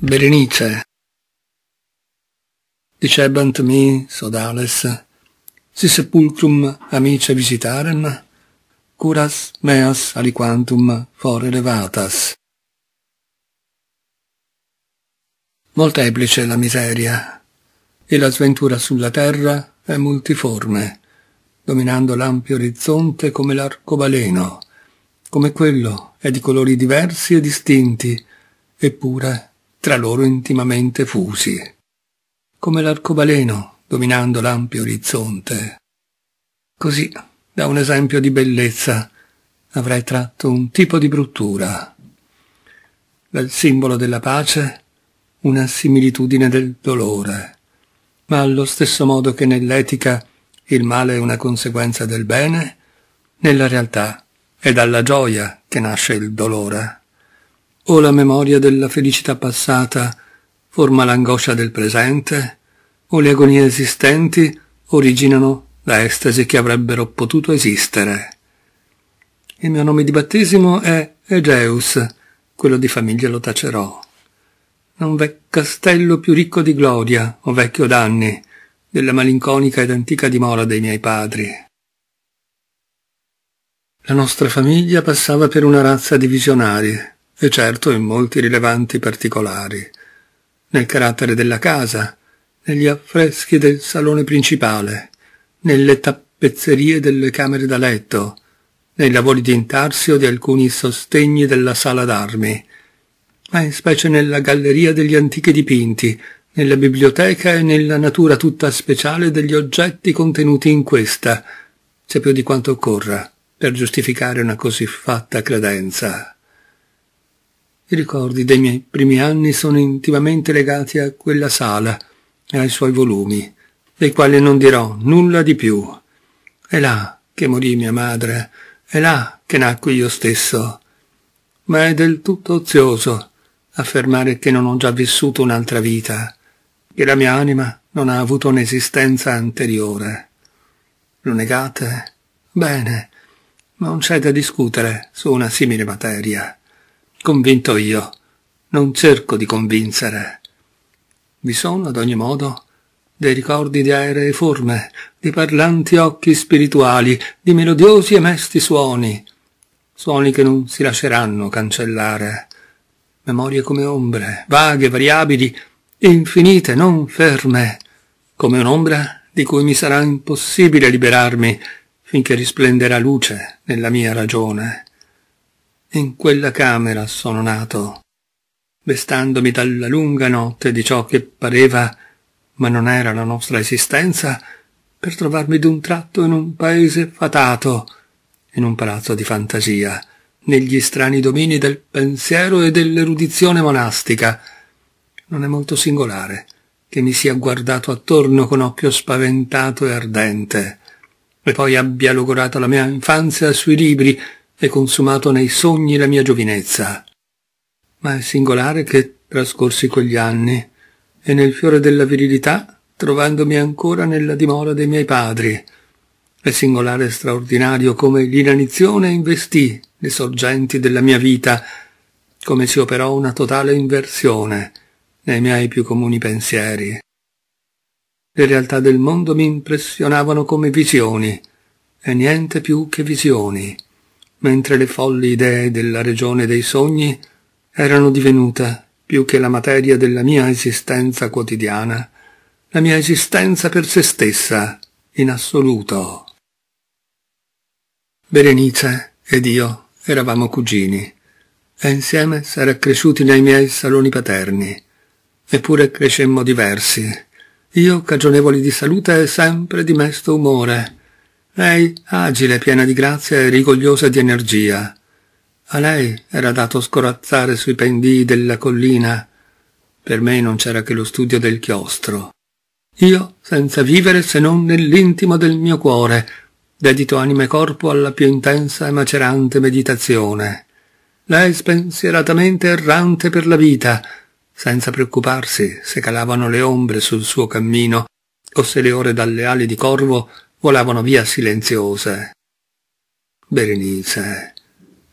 Berenice, dicebant mi sodales, si sepulcrum amice visitarem, curas meas aliquantum for elevatas. Molteplice la miseria, e la sventura sulla terra è multiforme, dominando l'ampio orizzonte come l'arcobaleno, come quello è di colori diversi e distinti, eppure tra loro intimamente fusi, come l'arcobaleno dominando l'ampio orizzonte. Così, da un esempio di bellezza, avrei tratto un tipo di bruttura. Dal simbolo della pace, una similitudine del dolore. Ma allo stesso modo che nell'etica il male è una conseguenza del bene, nella realtà è dalla gioia che nasce il dolore. O la memoria della felicità passata forma l'angoscia del presente? O le agonie esistenti originano da estasi che avrebbero potuto esistere? Il mio nome di battesimo è Egeus, quello di famiglia lo tacerò. Non v'è castello più ricco di gloria, o vecchio d'anni, della malinconica ed antica dimora dei miei padri. La nostra famiglia passava per una razza di visionari, e certo in molti rilevanti particolari, nel carattere della casa, negli affreschi del salone principale, nelle tappezzerie delle camere da letto, nei lavori di intarsio di alcuni sostegni della sala d'armi, ma in specie nella galleria degli antichi dipinti, nella biblioteca e nella natura tutta speciale degli oggetti contenuti in questa, c'è più di quanto occorra per giustificare una così fatta credenza. I ricordi dei miei primi anni sono intimamente legati a quella sala e ai suoi volumi, dei quali non dirò nulla di più. È là che morì mia madre, è là che nacqui io stesso. Ma è del tutto ozioso affermare che non ho già vissuto un'altra vita, che la mia anima non ha avuto un'esistenza anteriore. Lo negate? Bene, non c'è da discutere su una simile materia. Convinto io. Non cerco di convincere. Vi sono, ad ogni modo, dei ricordi di aeree forme, di parlanti occhi spirituali, di melodiosi e mesti suoni, suoni che non si lasceranno cancellare, memorie come ombre, vaghe, variabili, infinite, non ferme, come un'ombra di cui mi sarà impossibile liberarmi finché risplenderà luce nella mia ragione in quella camera sono nato, vestandomi dalla lunga notte di ciò che pareva, ma non era la nostra esistenza, per trovarmi d'un tratto in un paese fatato, in un palazzo di fantasia, negli strani domini del pensiero e dell'erudizione monastica. Non è molto singolare che mi sia guardato attorno con occhio spaventato e ardente, e poi abbia logorato la mia infanzia sui libri, e consumato nei sogni la mia giovinezza. Ma è singolare che, trascorsi quegli anni, e nel fiore della virilità, trovandomi ancora nella dimora dei miei padri, è singolare e straordinario come l'inanizione investì le sorgenti della mia vita, come si operò una totale inversione nei miei più comuni pensieri. Le realtà del mondo mi impressionavano come visioni, e niente più che visioni mentre le folli idee della regione dei sogni erano divenute più che la materia della mia esistenza quotidiana, la mia esistenza per se stessa, in assoluto. Berenice ed io eravamo cugini, e insieme s'era cresciuti nei miei saloni paterni, eppure crescemmo diversi, io cagionevoli di salute e sempre di mesto umore, lei, agile, piena di grazia e rigogliosa di energia. A lei era dato scorazzare sui pendii della collina. Per me non c'era che lo studio del chiostro. Io, senza vivere se non nell'intimo del mio cuore, dedito anima e corpo alla più intensa e macerante meditazione. Lei spensieratamente errante per la vita, senza preoccuparsi se calavano le ombre sul suo cammino o se le ore dalle ali di corvo volavano via silenziose. Berenice.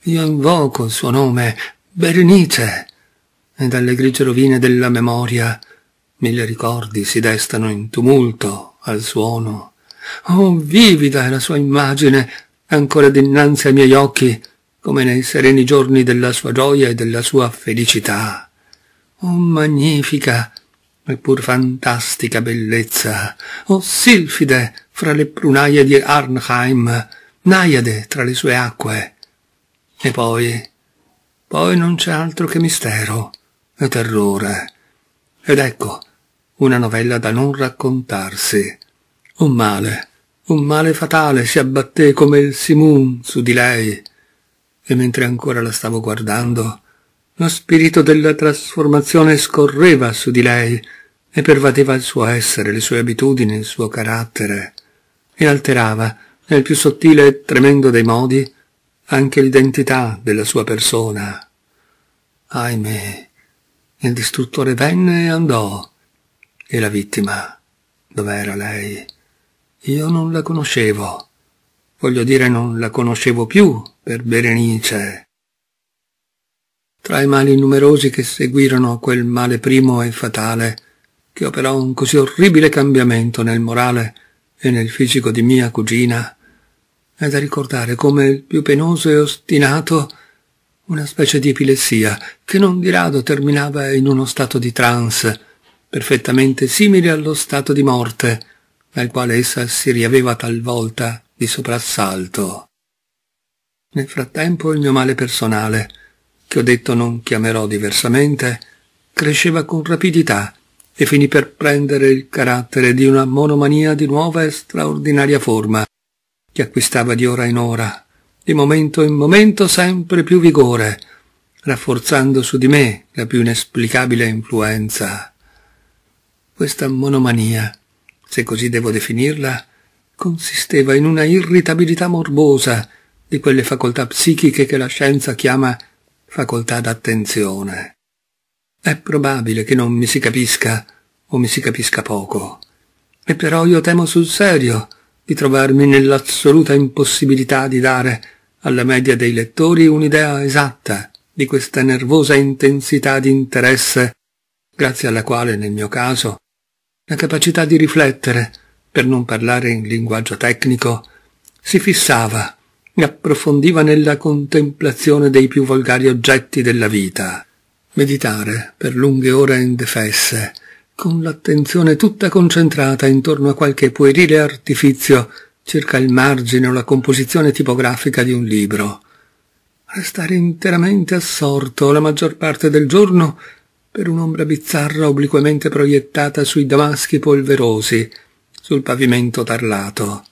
Io invoco il suo nome, Berenice. E dalle grigie rovine della memoria mille ricordi si destano in tumulto al suono. Oh, vivida è la sua immagine, ancora dinanzi ai miei occhi, come nei sereni giorni della sua gioia e della sua felicità. Oh, magnifica, eppur fantastica bellezza! Oh, silfide, fra le prunaie di Arnheim, Naiade tra le sue acque. E poi, poi non c'è altro che mistero e terrore. Ed ecco, una novella da non raccontarsi. Un male, un male fatale si abbatté come il simun su di lei. E mentre ancora la stavo guardando, lo spirito della trasformazione scorreva su di lei e pervadeva il suo essere, le sue abitudini, il suo carattere e alterava, nel più sottile e tremendo dei modi, anche l'identità della sua persona. Ahimè, il distruttore venne e andò, e la vittima, dov'era lei? Io non la conoscevo. Voglio dire, non la conoscevo più per Berenice. Tra i mali numerosi che seguirono quel male primo e fatale, che operò un così orribile cambiamento nel morale e nel fisico di mia cugina, è da ricordare come il più penoso e ostinato una specie di epilessia che non di rado terminava in uno stato di trance, perfettamente simile allo stato di morte, dal quale essa si riaveva talvolta di soprassalto. Nel frattempo il mio male personale, che ho detto non chiamerò diversamente, cresceva con rapidità e finì per prendere il carattere di una monomania di nuova e straordinaria forma, che acquistava di ora in ora, di momento in momento sempre più vigore, rafforzando su di me la più inesplicabile influenza. Questa monomania, se così devo definirla, consisteva in una irritabilità morbosa di quelle facoltà psichiche che la scienza chiama facoltà d'attenzione. È probabile che non mi si capisca o mi si capisca poco. E però io temo sul serio di trovarmi nell'assoluta impossibilità di dare alla media dei lettori un'idea esatta di questa nervosa intensità di interesse, grazie alla quale nel mio caso la capacità di riflettere, per non parlare in linguaggio tecnico, si fissava e approfondiva nella contemplazione dei più volgari oggetti della vita meditare per lunghe ore indefesse, con l'attenzione tutta concentrata intorno a qualche puerile artifizio circa il margine o la composizione tipografica di un libro. Restare interamente assorto la maggior parte del giorno per un'ombra bizzarra obliquamente proiettata sui damaschi polverosi, sul pavimento tarlato.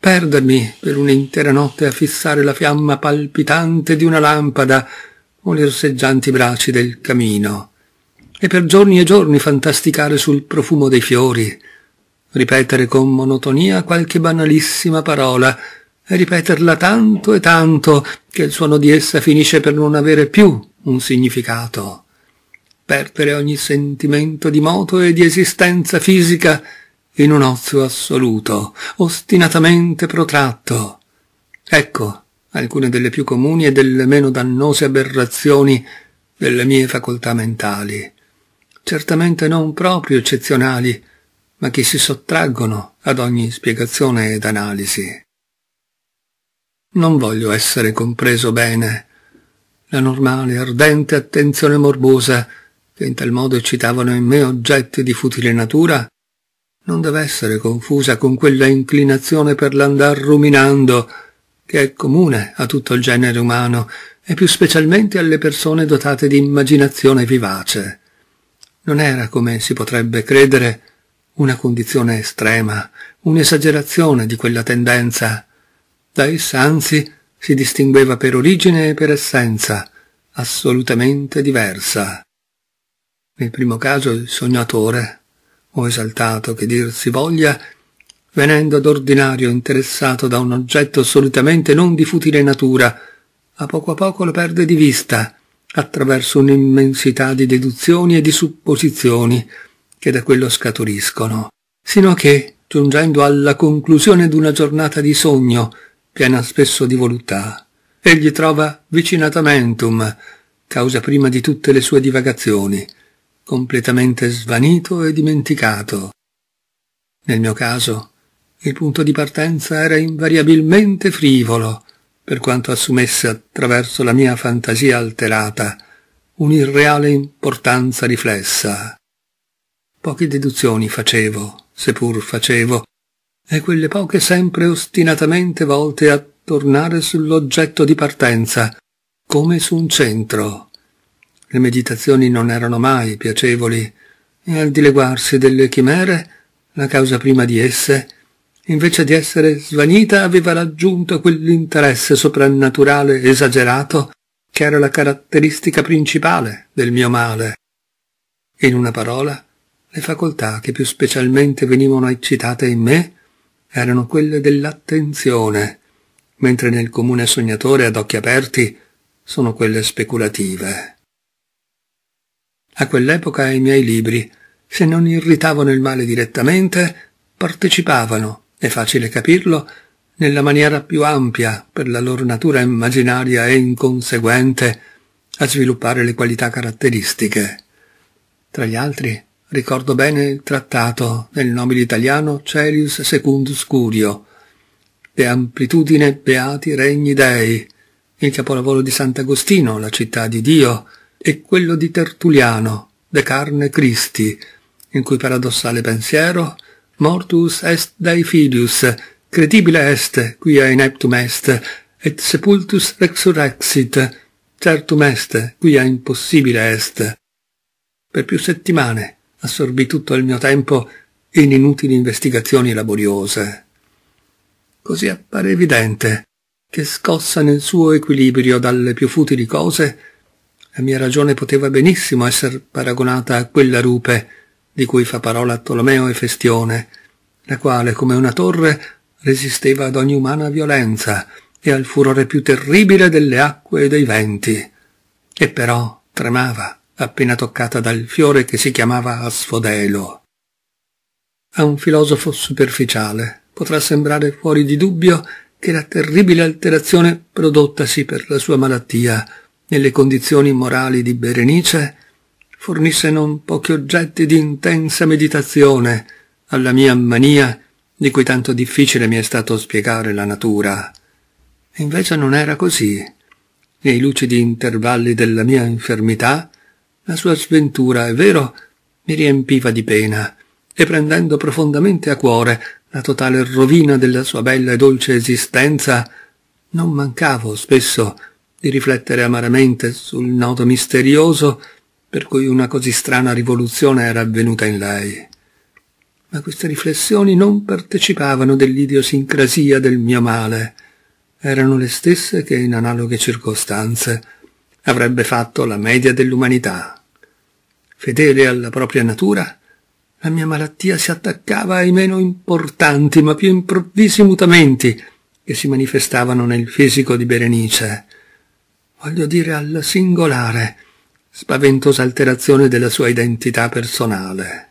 Perdermi per un'intera notte a fissare la fiamma palpitante di una lampada o le rosseggianti braci del camino, e per giorni e giorni fantasticare sul profumo dei fiori, ripetere con monotonia qualche banalissima parola, e ripeterla tanto e tanto che il suono di essa finisce per non avere più un significato, perdere ogni sentimento di moto e di esistenza fisica in un ozio assoluto, ostinatamente protratto. Ecco alcune delle più comuni e delle meno dannose aberrazioni delle mie facoltà mentali, certamente non proprio eccezionali, ma che si sottraggono ad ogni spiegazione ed analisi. Non voglio essere compreso bene. La normale, ardente attenzione morbosa che in tal modo eccitavano in me oggetti di futile natura, non deve essere confusa con quella inclinazione per l'andar ruminando che è comune a tutto il genere umano e più specialmente alle persone dotate di immaginazione vivace. Non era, come si potrebbe credere, una condizione estrema, un'esagerazione di quella tendenza. Da essa anzi si distingueva per origine e per essenza, assolutamente diversa. Nel primo caso il sognatore, o esaltato che dir si voglia, venendo ad ordinario interessato da un oggetto solitamente non di futile natura, a poco a poco lo perde di vista, attraverso un'immensità di deduzioni e di supposizioni che da quello scaturiscono, sino a che, giungendo alla conclusione d'una giornata di sogno, piena spesso di voluttà, egli trova vicinatamentum, causa prima di tutte le sue divagazioni, completamente svanito e dimenticato. Nel mio caso, il punto di partenza era invariabilmente frivolo, per quanto assumesse attraverso la mia fantasia alterata un'irreale importanza riflessa. Poche deduzioni facevo, seppur facevo, e quelle poche sempre ostinatamente volte a tornare sull'oggetto di partenza, come su un centro. Le meditazioni non erano mai piacevoli, e al dileguarsi delle chimere, la causa prima di esse, invece di essere svanita, aveva raggiunto quell'interesse soprannaturale esagerato che era la caratteristica principale del mio male. In una parola, le facoltà che più specialmente venivano eccitate in me erano quelle dell'attenzione, mentre nel comune sognatore ad occhi aperti sono quelle speculative. A quell'epoca i miei libri, se non irritavano il male direttamente, partecipavano è facile capirlo, nella maniera più ampia, per la loro natura immaginaria e inconseguente, a sviluppare le qualità caratteristiche. Tra gli altri, ricordo bene il trattato del nobile italiano Celius Secundus Curio, De amplitudine beati regni dei, il capolavoro di Sant'Agostino, la città di Dio, e quello di Tertuliano, De carne Christi, in cui paradossale pensiero mortus est Dei filius, credibile est, quia ineptum est, et sepultus rexurrexit, certum est, quia impossibile est. Per più settimane assorbì tutto il mio tempo in inutili investigazioni laboriose. Così appare evidente che scossa nel suo equilibrio dalle più futili cose, la mia ragione poteva benissimo essere paragonata a quella rupe di cui fa parola Tolomeo e Festione, la quale, come una torre, resisteva ad ogni umana violenza e al furore più terribile delle acque e dei venti, e però tremava appena toccata dal fiore che si chiamava Asfodelo. A un filosofo superficiale potrà sembrare fuori di dubbio che la terribile alterazione prodottasi per la sua malattia nelle condizioni morali di Berenice fornisse non pochi oggetti di intensa meditazione alla mia mania di cui tanto difficile mi è stato spiegare la natura. invece non era così. Nei lucidi intervalli della mia infermità, la sua sventura, è vero, mi riempiva di pena, e prendendo profondamente a cuore la totale rovina della sua bella e dolce esistenza, non mancavo spesso di riflettere amaramente sul nodo misterioso per cui una così strana rivoluzione era avvenuta in lei. Ma queste riflessioni non partecipavano dell'idiosincrasia del mio male, erano le stesse che in analoghe circostanze avrebbe fatto la media dell'umanità. Fedele alla propria natura, la mia malattia si attaccava ai meno importanti ma più improvvisi mutamenti che si manifestavano nel fisico di Berenice, voglio dire alla singolare, spaventosa alterazione della sua identità personale.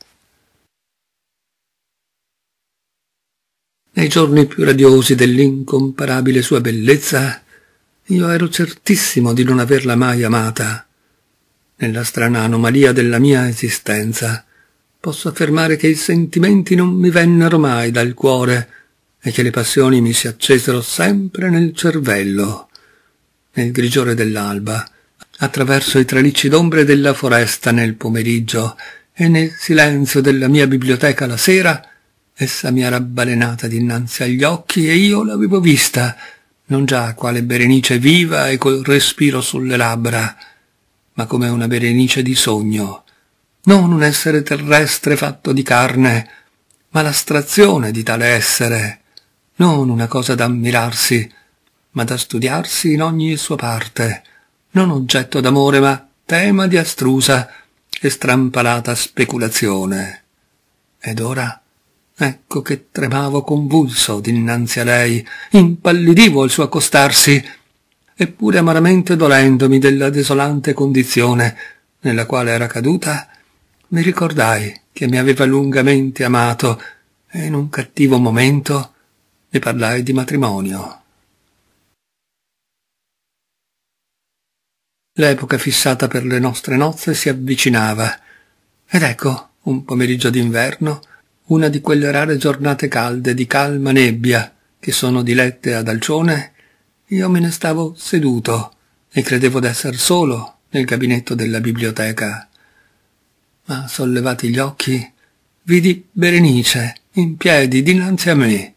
Nei giorni più radiosi dell'incomparabile sua bellezza, io ero certissimo di non averla mai amata. Nella strana anomalia della mia esistenza, posso affermare che i sentimenti non mi vennero mai dal cuore e che le passioni mi si accesero sempre nel cervello. Nel grigiore dell'alba, attraverso i tralicci d'ombre della foresta nel pomeriggio e nel silenzio della mia biblioteca la sera, essa mi era balenata dinanzi agli occhi e io l'avevo vista, non già quale Berenice viva e col respiro sulle labbra, ma come una Berenice di sogno, non un essere terrestre fatto di carne, ma l'astrazione di tale essere, non una cosa da ammirarsi, ma da studiarsi in ogni sua parte, non oggetto d'amore ma tema di astrusa e strampalata speculazione. Ed ora ecco che tremavo convulso dinanzi a lei, impallidivo al suo accostarsi, eppure amaramente dolendomi della desolante condizione nella quale era caduta, mi ricordai che mi aveva lungamente amato e in un cattivo momento le parlai di matrimonio. L'epoca fissata per le nostre nozze si avvicinava. Ed ecco, un pomeriggio d'inverno, una di quelle rare giornate calde di calma nebbia che sono dilette ad Alcione, io me ne stavo seduto e credevo d'esser solo nel gabinetto della biblioteca. Ma sollevati gli occhi, vidi Berenice in piedi dinanzi a me.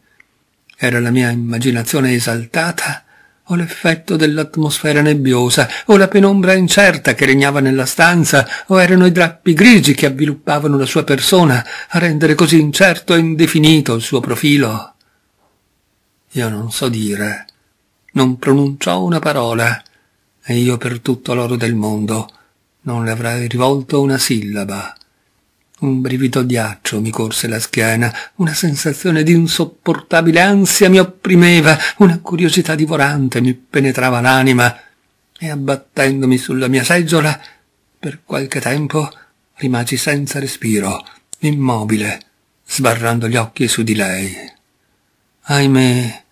Era la mia immaginazione esaltata o l'effetto dell'atmosfera nebbiosa, o la penombra incerta che regnava nella stanza, o erano i drappi grigi che avviluppavano la sua persona a rendere così incerto e indefinito il suo profilo. Io non so dire, non pronunciò una parola, e io per tutto l'oro del mondo non le avrei rivolto una sillaba. Un brivido ghiaccio mi corse la schiena, una sensazione di insopportabile ansia mi opprimeva, una curiosità divorante mi penetrava l'anima e abbattendomi sulla mia seggiola, per qualche tempo rimasi senza respiro, immobile, sbarrando gli occhi su di lei. Ahimè,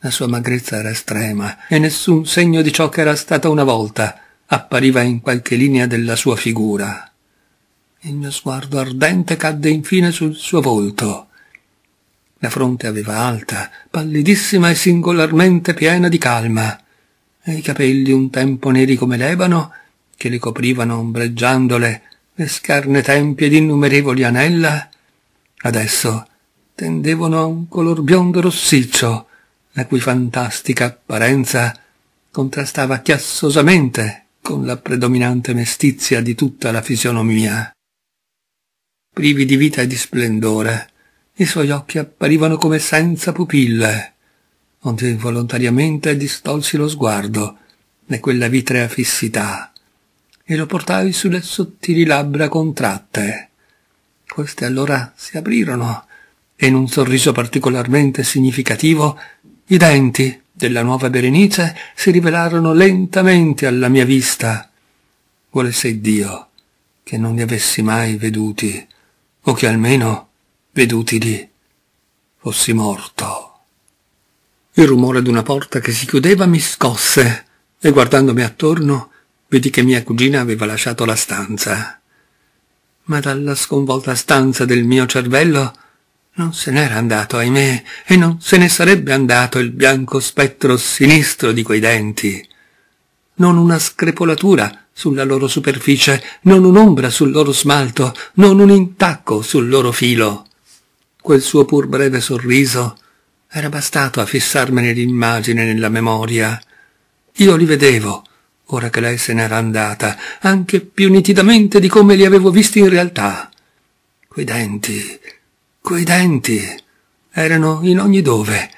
la sua magrezza era estrema e nessun segno di ciò che era stata una volta appariva in qualche linea della sua figura. Il mio sguardo ardente cadde infine sul suo volto. La fronte aveva alta, pallidissima e singolarmente piena di calma, e i capelli un tempo neri come l'ebano, che le coprivano ombreggiandole le scarne tempie di innumerevoli anella, adesso tendevano a un color biondo rossiccio, la cui fantastica apparenza contrastava chiassosamente con la predominante mestizia di tutta la fisionomia privi di vita e di splendore. I suoi occhi apparivano come senza pupille. Onde involontariamente distolsi lo sguardo da quella vitrea fissità e lo portai sulle sottili labbra contratte. Queste allora si aprirono e in un sorriso particolarmente significativo i denti della nuova Berenice si rivelarono lentamente alla mia vista. Volesse Dio che non li avessi mai veduti o che almeno, veduti lì, fossi morto. Il rumore d'una porta che si chiudeva mi scosse e guardandomi attorno vedi che mia cugina aveva lasciato la stanza. Ma dalla sconvolta stanza del mio cervello non se n'era andato, ahimè, e non se ne sarebbe andato il bianco spettro sinistro di quei denti. Non una screpolatura sulla loro superficie, non un'ombra sul loro smalto, non un intacco sul loro filo. Quel suo pur breve sorriso era bastato a fissarmene l'immagine nella memoria. Io li vedevo, ora che lei se n'era andata, anche più nitidamente di come li avevo visti in realtà. Quei denti, quei denti, erano in ogni dove,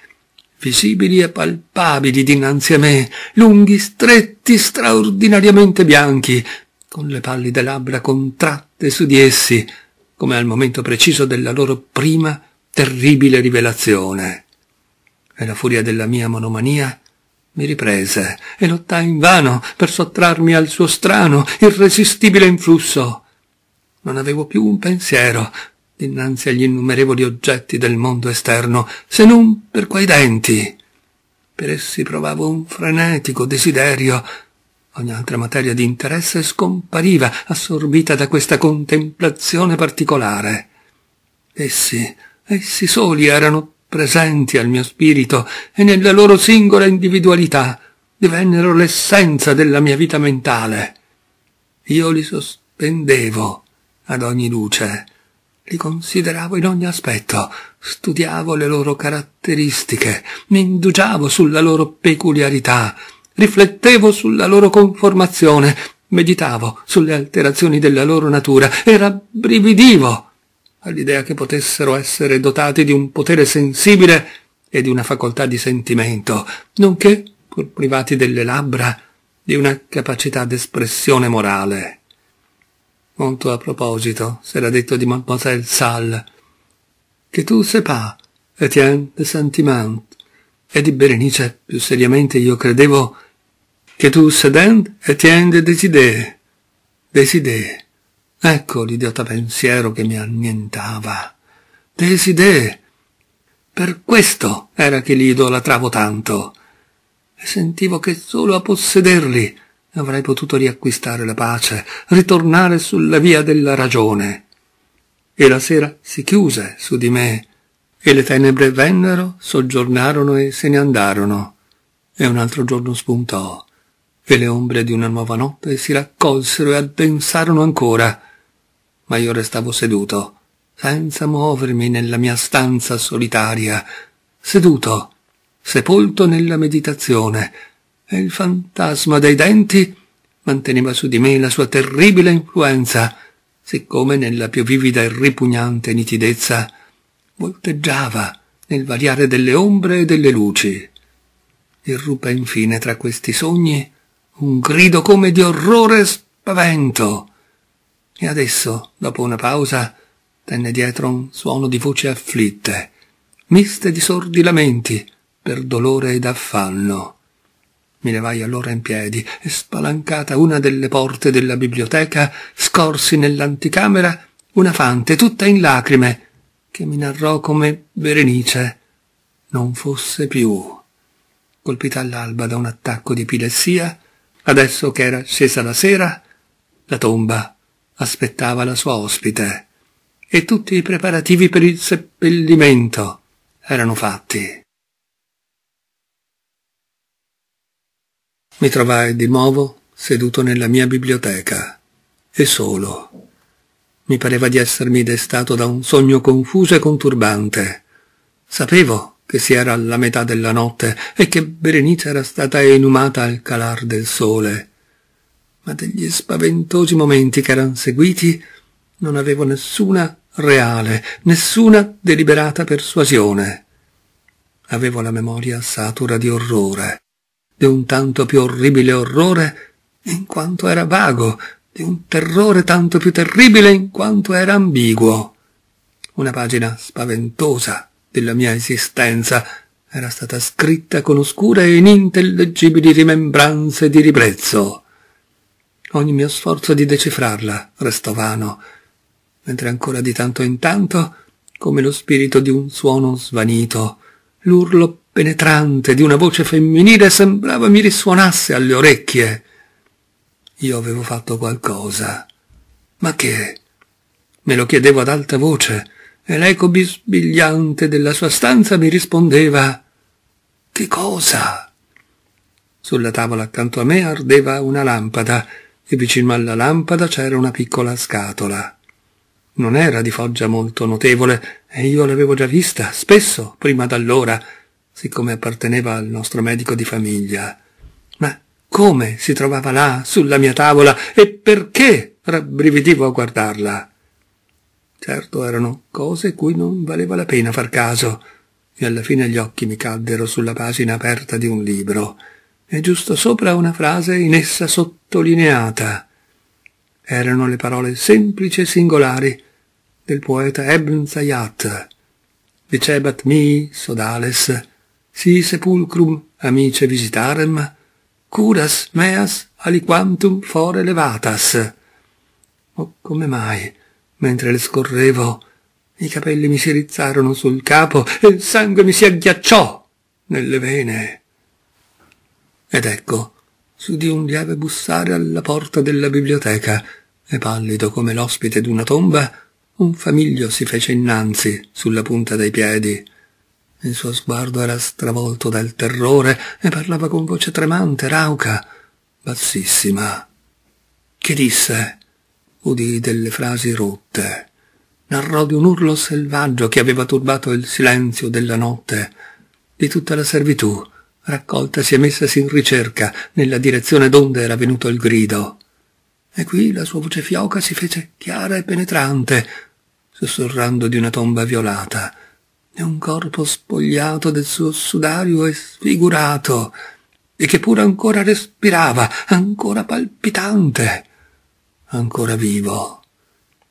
visibili e palpabili dinanzi a me, lunghi, stretti, denti straordinariamente bianchi, con le pallide labbra contratte su di essi, come al momento preciso della loro prima terribile rivelazione. E la furia della mia monomania mi riprese e lottai invano per sottrarmi al suo strano, irresistibile influsso. Non avevo più un pensiero dinanzi agli innumerevoli oggetti del mondo esterno, se non per quei denti, per essi provavo un frenetico desiderio. Ogni altra materia di interesse scompariva, assorbita da questa contemplazione particolare. Essi, essi soli erano presenti al mio spirito e nella loro singola individualità divennero l'essenza della mia vita mentale. Io li sospendevo ad ogni luce li consideravo in ogni aspetto, studiavo le loro caratteristiche, mi indugiavo sulla loro peculiarità, riflettevo sulla loro conformazione, meditavo sulle alterazioni della loro natura e rabbrividivo all'idea che potessero essere dotati di un potere sensibile e di una facoltà di sentimento, nonché, pur privati delle labbra, di una capacità d'espressione morale molto a proposito, s'era detto di Mademoiselle Salle, che tu sepa, Etienne de Sentiment, e di Berenice, più seriamente io credevo, che tu sedent Etienne de Desidé, Desidé, ecco l'idiota pensiero che mi annientava, Desidé, per questo era che li idolatravo tanto, e sentivo che solo a possederli avrei potuto riacquistare la pace, ritornare sulla via della ragione. E la sera si chiuse su di me, e le tenebre vennero, soggiornarono e se ne andarono. E un altro giorno spuntò, e le ombre di una nuova notte si raccolsero e addensarono ancora. Ma io restavo seduto, senza muovermi nella mia stanza solitaria, seduto, sepolto nella meditazione, e il fantasma dei denti manteneva su di me la sua terribile influenza, siccome nella più vivida e ripugnante nitidezza volteggiava nel variare delle ombre e delle luci. Irruppe infine tra questi sogni un grido come di orrore e spavento. E adesso, dopo una pausa, tenne dietro un suono di voci afflitte, miste di sordi lamenti per dolore ed affanno. Mi levai allora in piedi e spalancata una delle porte della biblioteca, scorsi nell'anticamera una fante tutta in lacrime, che mi narrò come Berenice non fosse più. Colpita all'alba da un attacco di epilessia, adesso che era scesa la sera, la tomba aspettava la sua ospite e tutti i preparativi per il seppellimento erano fatti. mi trovai di nuovo seduto nella mia biblioteca e solo. Mi pareva di essermi destato da un sogno confuso e conturbante. Sapevo che si era alla metà della notte e che Berenice era stata inumata al calar del sole, ma degli spaventosi momenti che erano seguiti non avevo nessuna reale, nessuna deliberata persuasione. Avevo la memoria satura di orrore di un tanto più orribile orrore in quanto era vago, di un terrore tanto più terribile in quanto era ambiguo. Una pagina spaventosa della mia esistenza era stata scritta con oscure e inintellegibili rimembranze di ribrezzo. Ogni mio sforzo di decifrarla restò vano, mentre ancora di tanto in tanto, come lo spirito di un suono svanito, l'urlo penetrante di una voce femminile sembrava mi risuonasse alle orecchie. Io avevo fatto qualcosa. Ma che? Me lo chiedevo ad alta voce e l'eco bisbigliante della sua stanza mi rispondeva Che cosa? Sulla tavola accanto a me ardeva una lampada e vicino alla lampada c'era una piccola scatola. Non era di foggia molto notevole e io l'avevo già vista spesso prima d'allora siccome apparteneva al nostro medico di famiglia. Ma come si trovava là, sulla mia tavola, e perché rabbrividivo a guardarla? Certo erano cose cui non valeva la pena far caso, e alla fine gli occhi mi caddero sulla pagina aperta di un libro, e giusto sopra una frase in essa sottolineata. Erano le parole semplici e singolari del poeta Ebn Zayat, Vicebat mi sodales si sepulcrum amice visitarem, curas meas aliquantum for levatas. Oh, come mai, mentre le scorrevo, i capelli mi si rizzarono sul capo e il sangue mi si agghiacciò nelle vene. Ed ecco, su di un lieve bussare alla porta della biblioteca, e pallido come l'ospite d'una tomba, un famiglio si fece innanzi sulla punta dei piedi il suo sguardo era stravolto dal terrore e parlava con voce tremante, rauca, bassissima. Che disse? Udì delle frasi rotte. Narrò di un urlo selvaggio che aveva turbato il silenzio della notte, di tutta la servitù, raccoltasi e messasi in ricerca nella direzione donde era venuto il grido. E qui la sua voce fioca si fece chiara e penetrante, sussurrando di una tomba violata, e un corpo spogliato del suo sudario e sfigurato, e che pur ancora respirava, ancora palpitante, ancora vivo.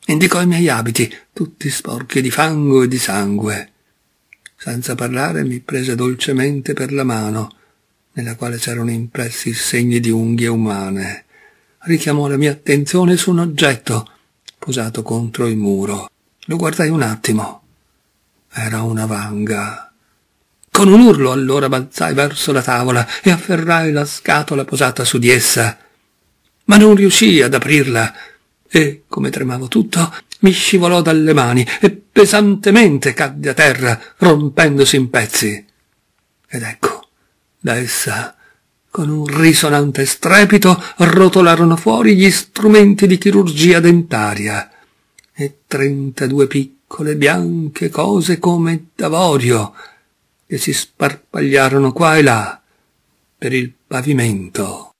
Indicò i miei abiti, tutti sporchi di fango e di sangue. Senza parlare mi prese dolcemente per la mano, nella quale c'erano impressi segni di unghie umane. Richiamò la mia attenzione su un oggetto, posato contro il muro. Lo guardai un attimo era una vanga. Con un urlo allora balzai verso la tavola e afferrai la scatola posata su di essa, ma non riuscii ad aprirla e, come tremavo tutto, mi scivolò dalle mani e pesantemente cadde a terra, rompendosi in pezzi. Ed ecco, da essa, con un risonante strepito, rotolarono fuori gli strumenti di chirurgia dentaria e trentadue picchi piccole bianche cose come d'avorio che si sparpagliarono qua e là per il pavimento.